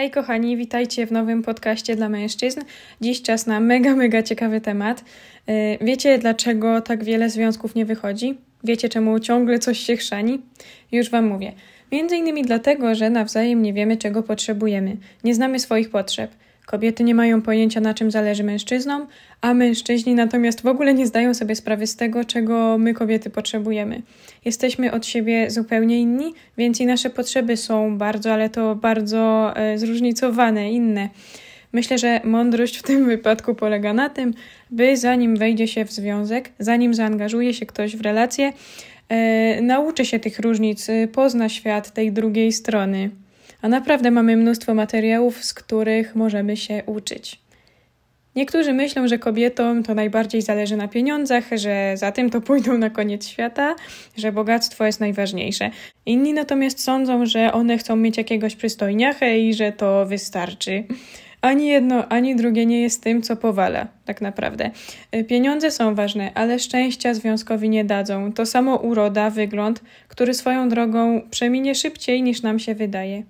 Hej kochani, witajcie w nowym podcaście dla mężczyzn. Dziś czas na mega, mega ciekawy temat. E, wiecie, dlaczego tak wiele związków nie wychodzi? Wiecie, czemu ciągle coś się chrzani? Już Wam mówię. Między innymi dlatego, że nawzajem nie wiemy, czego potrzebujemy. Nie znamy swoich potrzeb. Kobiety nie mają pojęcia, na czym zależy mężczyznom, a mężczyźni natomiast w ogóle nie zdają sobie sprawy z tego, czego my kobiety potrzebujemy. Jesteśmy od siebie zupełnie inni, więc i nasze potrzeby są bardzo, ale to bardzo e, zróżnicowane, inne. Myślę, że mądrość w tym wypadku polega na tym, by zanim wejdzie się w związek, zanim zaangażuje się ktoś w relację, e, nauczy się tych różnic, e, pozna świat tej drugiej strony a naprawdę mamy mnóstwo materiałów, z których możemy się uczyć. Niektórzy myślą, że kobietom to najbardziej zależy na pieniądzach, że za tym to pójdą na koniec świata, że bogactwo jest najważniejsze. Inni natomiast sądzą, że one chcą mieć jakiegoś przystojniachę i że to wystarczy. Ani jedno, ani drugie nie jest tym, co powala, tak naprawdę. Pieniądze są ważne, ale szczęścia związkowi nie dadzą. To samo uroda, wygląd, który swoją drogą przeminie szybciej niż nam się wydaje.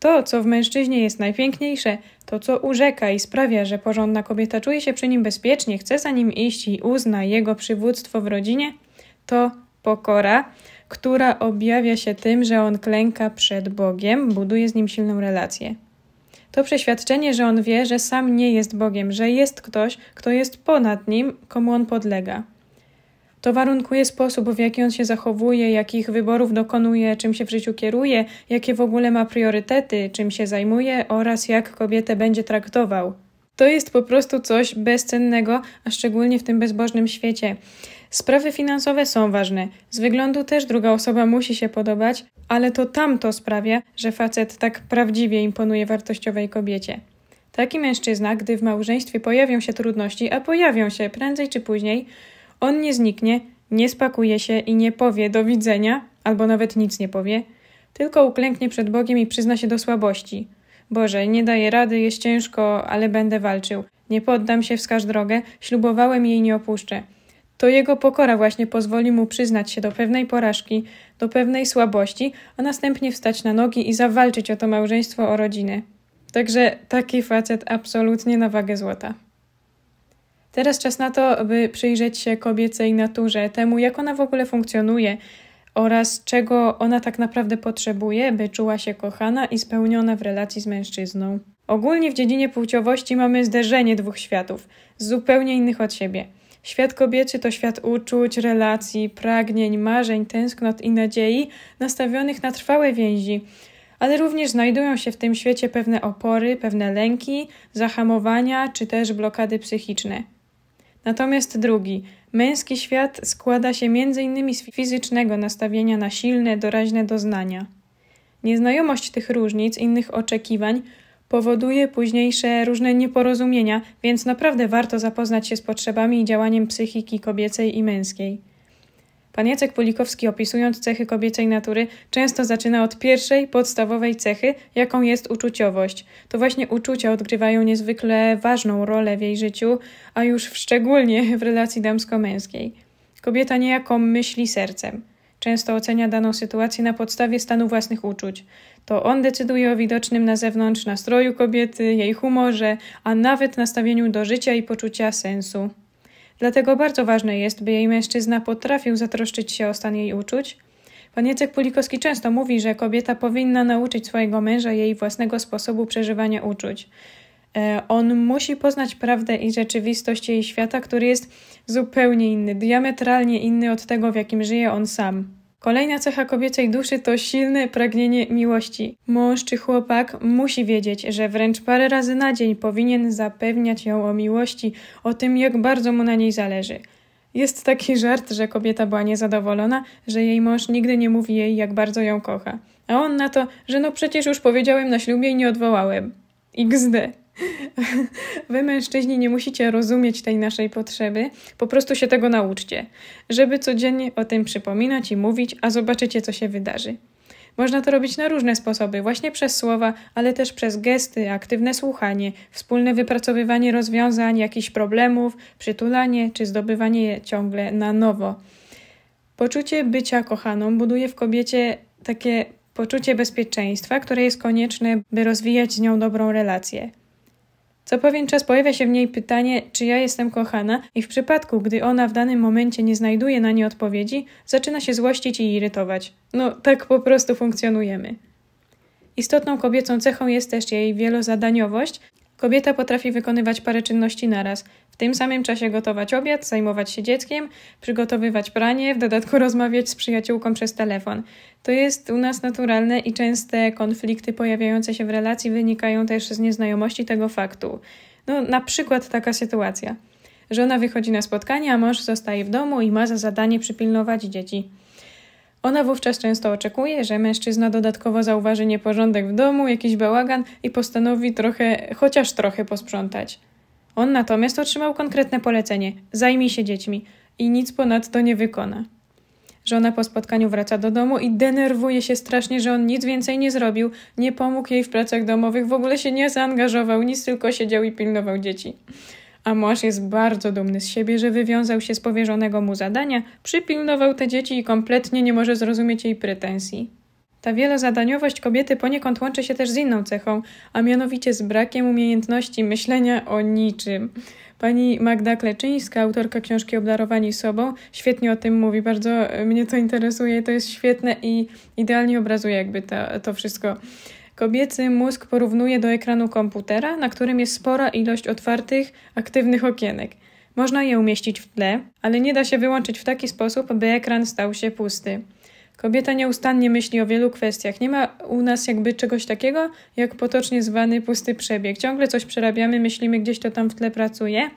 To, co w mężczyźnie jest najpiękniejsze, to, co urzeka i sprawia, że porządna kobieta czuje się przy nim bezpiecznie, chce za nim iść i uzna jego przywództwo w rodzinie, to pokora, która objawia się tym, że on klęka przed Bogiem, buduje z nim silną relację. To przeświadczenie, że on wie, że sam nie jest Bogiem, że jest ktoś, kto jest ponad nim, komu on podlega. To warunkuje sposób, w jaki on się zachowuje, jakich wyborów dokonuje, czym się w życiu kieruje, jakie w ogóle ma priorytety, czym się zajmuje oraz jak kobietę będzie traktował. To jest po prostu coś bezcennego, a szczególnie w tym bezbożnym świecie. Sprawy finansowe są ważne. Z wyglądu też druga osoba musi się podobać, ale to tamto sprawia, że facet tak prawdziwie imponuje wartościowej kobiecie. Taki mężczyzna, gdy w małżeństwie pojawią się trudności, a pojawią się prędzej czy później, on nie zniknie, nie spakuje się i nie powie do widzenia, albo nawet nic nie powie, tylko uklęknie przed Bogiem i przyzna się do słabości. Boże, nie daję rady, jest ciężko, ale będę walczył. Nie poddam się, wskaż drogę, ślubowałem jej nie opuszczę. To jego pokora właśnie pozwoli mu przyznać się do pewnej porażki, do pewnej słabości, a następnie wstać na nogi i zawalczyć o to małżeństwo, o rodzinę. Także taki facet absolutnie na wagę złota. Teraz czas na to, by przyjrzeć się kobiecej naturze, temu jak ona w ogóle funkcjonuje oraz czego ona tak naprawdę potrzebuje, by czuła się kochana i spełniona w relacji z mężczyzną. Ogólnie w dziedzinie płciowości mamy zderzenie dwóch światów, zupełnie innych od siebie. Świat kobiecy to świat uczuć, relacji, pragnień, marzeń, tęsknot i nadziei nastawionych na trwałe więzi. Ale również znajdują się w tym świecie pewne opory, pewne lęki, zahamowania czy też blokady psychiczne. Natomiast drugi, męski świat składa się m.in. z fizycznego nastawienia na silne, doraźne doznania. Nieznajomość tych różnic, innych oczekiwań powoduje późniejsze różne nieporozumienia, więc naprawdę warto zapoznać się z potrzebami i działaniem psychiki kobiecej i męskiej. Pan Jacek Polikowski opisując cechy kobiecej natury często zaczyna od pierwszej, podstawowej cechy, jaką jest uczuciowość. To właśnie uczucia odgrywają niezwykle ważną rolę w jej życiu, a już szczególnie w relacji damsko-męskiej. Kobieta niejako myśli sercem. Często ocenia daną sytuację na podstawie stanu własnych uczuć. To on decyduje o widocznym na zewnątrz nastroju kobiety, jej humorze, a nawet nastawieniu do życia i poczucia sensu. Dlatego bardzo ważne jest, by jej mężczyzna potrafił zatroszczyć się o stan jej uczuć. Pan Jacek Pulikowski często mówi, że kobieta powinna nauczyć swojego męża jej własnego sposobu przeżywania uczuć. E, on musi poznać prawdę i rzeczywistość jej świata, który jest zupełnie inny, diametralnie inny od tego, w jakim żyje on sam. Kolejna cecha kobiecej duszy to silne pragnienie miłości. Mąż czy chłopak musi wiedzieć, że wręcz parę razy na dzień powinien zapewniać ją o miłości, o tym, jak bardzo mu na niej zależy. Jest taki żart, że kobieta była niezadowolona, że jej mąż nigdy nie mówi jej, jak bardzo ją kocha. A on na to, że no przecież już powiedziałem na ślubie i nie odwołałem. XD. Wy, mężczyźni, nie musicie rozumieć tej naszej potrzeby, po prostu się tego nauczcie, żeby codziennie o tym przypominać i mówić, a zobaczycie, co się wydarzy. Można to robić na różne sposoby, właśnie przez słowa, ale też przez gesty, aktywne słuchanie, wspólne wypracowywanie rozwiązań jakichś problemów, przytulanie czy zdobywanie je ciągle na nowo. Poczucie bycia kochaną buduje w kobiecie takie poczucie bezpieczeństwa, które jest konieczne, by rozwijać z nią dobrą relację. Co pewien czas pojawia się w niej pytanie, czy ja jestem kochana, i w przypadku, gdy ona w danym momencie nie znajduje na nie odpowiedzi, zaczyna się złościć i irytować. No, tak po prostu funkcjonujemy. Istotną kobiecą cechą jest też jej wielozadaniowość, Kobieta potrafi wykonywać parę czynności naraz. W tym samym czasie gotować obiad, zajmować się dzieckiem, przygotowywać pranie, w dodatku rozmawiać z przyjaciółką przez telefon. To jest u nas naturalne i częste konflikty pojawiające się w relacji wynikają też z nieznajomości tego faktu. No, na przykład taka sytuacja. Żona wychodzi na spotkanie, a mąż zostaje w domu i ma za zadanie przypilnować dzieci. Ona wówczas często oczekuje, że mężczyzna dodatkowo zauważy nieporządek w domu, jakiś bałagan i postanowi trochę, chociaż trochę posprzątać. On natomiast otrzymał konkretne polecenie: zajmij się dziećmi i nic ponadto nie wykona. Żona po spotkaniu wraca do domu i denerwuje się strasznie, że on nic więcej nie zrobił, nie pomógł jej w pracach domowych, w ogóle się nie zaangażował, nic tylko siedział i pilnował dzieci. A mąż jest bardzo dumny z siebie, że wywiązał się z powierzonego mu zadania, przypilnował te dzieci i kompletnie nie może zrozumieć jej pretensji. Ta wielozadaniowość kobiety poniekąd łączy się też z inną cechą, a mianowicie z brakiem umiejętności myślenia o niczym. Pani Magda Kleczyńska, autorka książki Obdarowani sobą, świetnie o tym mówi, bardzo mnie to interesuje, to jest świetne i idealnie obrazuje jakby to, to wszystko. Kobiecy mózg porównuje do ekranu komputera, na którym jest spora ilość otwartych, aktywnych okienek. Można je umieścić w tle, ale nie da się wyłączyć w taki sposób, by ekran stał się pusty. Kobieta nieustannie myśli o wielu kwestiach. Nie ma u nas jakby czegoś takiego, jak potocznie zwany pusty przebieg. Ciągle coś przerabiamy, myślimy, gdzieś to tam w tle pracuje.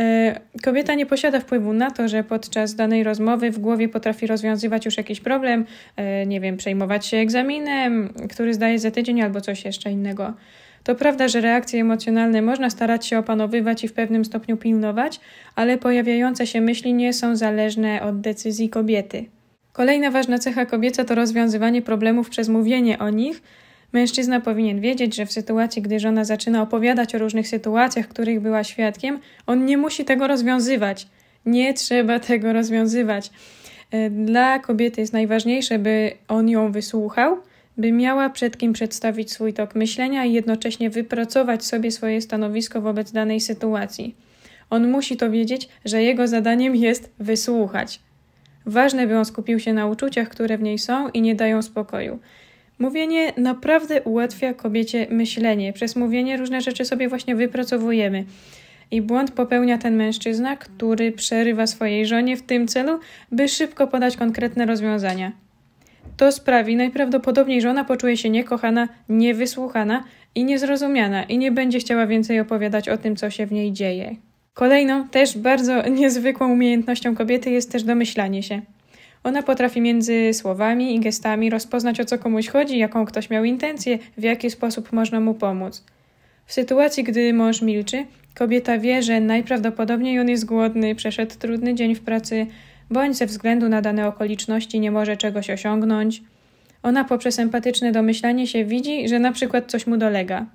E, kobieta nie posiada wpływu na to, że podczas danej rozmowy w głowie potrafi rozwiązywać już jakiś problem, e, nie wiem, przejmować się egzaminem, który zdaje za tydzień albo coś jeszcze innego. To prawda, że reakcje emocjonalne można starać się opanowywać i w pewnym stopniu pilnować, ale pojawiające się myśli nie są zależne od decyzji kobiety. Kolejna ważna cecha kobieca to rozwiązywanie problemów przez mówienie o nich, Mężczyzna powinien wiedzieć, że w sytuacji, gdy żona zaczyna opowiadać o różnych sytuacjach, których była świadkiem, on nie musi tego rozwiązywać. Nie trzeba tego rozwiązywać. E, dla kobiety jest najważniejsze, by on ją wysłuchał, by miała przed kim przedstawić swój tok myślenia i jednocześnie wypracować sobie swoje stanowisko wobec danej sytuacji. On musi to wiedzieć, że jego zadaniem jest wysłuchać. Ważne, by on skupił się na uczuciach, które w niej są i nie dają spokoju. Mówienie naprawdę ułatwia kobiecie myślenie. Przez mówienie różne rzeczy sobie właśnie wypracowujemy. I błąd popełnia ten mężczyzna, który przerywa swojej żonie w tym celu, by szybko podać konkretne rozwiązania. To sprawi najprawdopodobniej, że ona poczuje się niekochana, niewysłuchana i niezrozumiana i nie będzie chciała więcej opowiadać o tym, co się w niej dzieje. Kolejną, też bardzo niezwykłą umiejętnością kobiety jest też domyślanie się. Ona potrafi między słowami i gestami rozpoznać o co komuś chodzi, jaką ktoś miał intencję, w jaki sposób można mu pomóc. W sytuacji, gdy mąż milczy, kobieta wie, że najprawdopodobniej on jest głodny, przeszedł trudny dzień w pracy, bądź ze względu na dane okoliczności nie może czegoś osiągnąć. Ona poprzez empatyczne domyślanie się widzi, że na przykład coś mu dolega.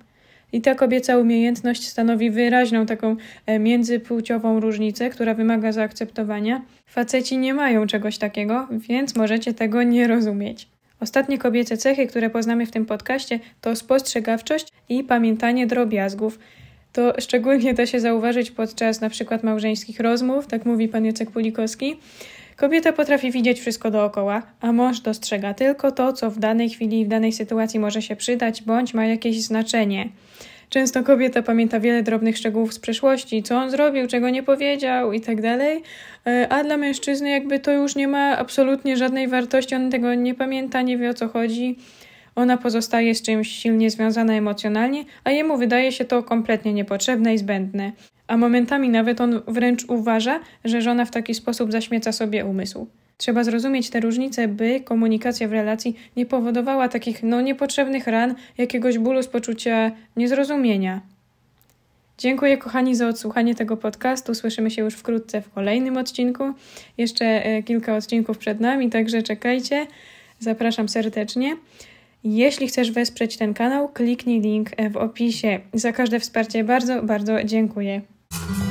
I ta kobieca umiejętność stanowi wyraźną taką e, międzypłciową różnicę, która wymaga zaakceptowania. Faceci nie mają czegoś takiego, więc możecie tego nie rozumieć. Ostatnie kobiece cechy, które poznamy w tym podcaście, to spostrzegawczość i pamiętanie drobiazgów. To szczególnie da się zauważyć podczas na przykład małżeńskich rozmów, tak mówi pan Jacek Pulikowski. Kobieta potrafi widzieć wszystko dookoła, a mąż dostrzega tylko to, co w danej chwili i w danej sytuacji może się przydać bądź ma jakieś znaczenie. Często kobieta pamięta wiele drobnych szczegółów z przeszłości, co on zrobił, czego nie powiedział itd., tak e, a dla mężczyzny jakby to już nie ma absolutnie żadnej wartości, on tego nie pamięta, nie wie o co chodzi. Ona pozostaje z czymś silnie związana emocjonalnie, a jemu wydaje się to kompletnie niepotrzebne i zbędne a momentami nawet on wręcz uważa, że żona w taki sposób zaśmieca sobie umysł. Trzeba zrozumieć te różnice, by komunikacja w relacji nie powodowała takich no niepotrzebnych ran, jakiegoś bólu z poczucia niezrozumienia. Dziękuję kochani za odsłuchanie tego podcastu. Słyszymy się już wkrótce w kolejnym odcinku. Jeszcze e, kilka odcinków przed nami, także czekajcie. Zapraszam serdecznie. Jeśli chcesz wesprzeć ten kanał, kliknij link w opisie. Za każde wsparcie bardzo, bardzo dziękuję. Thank you.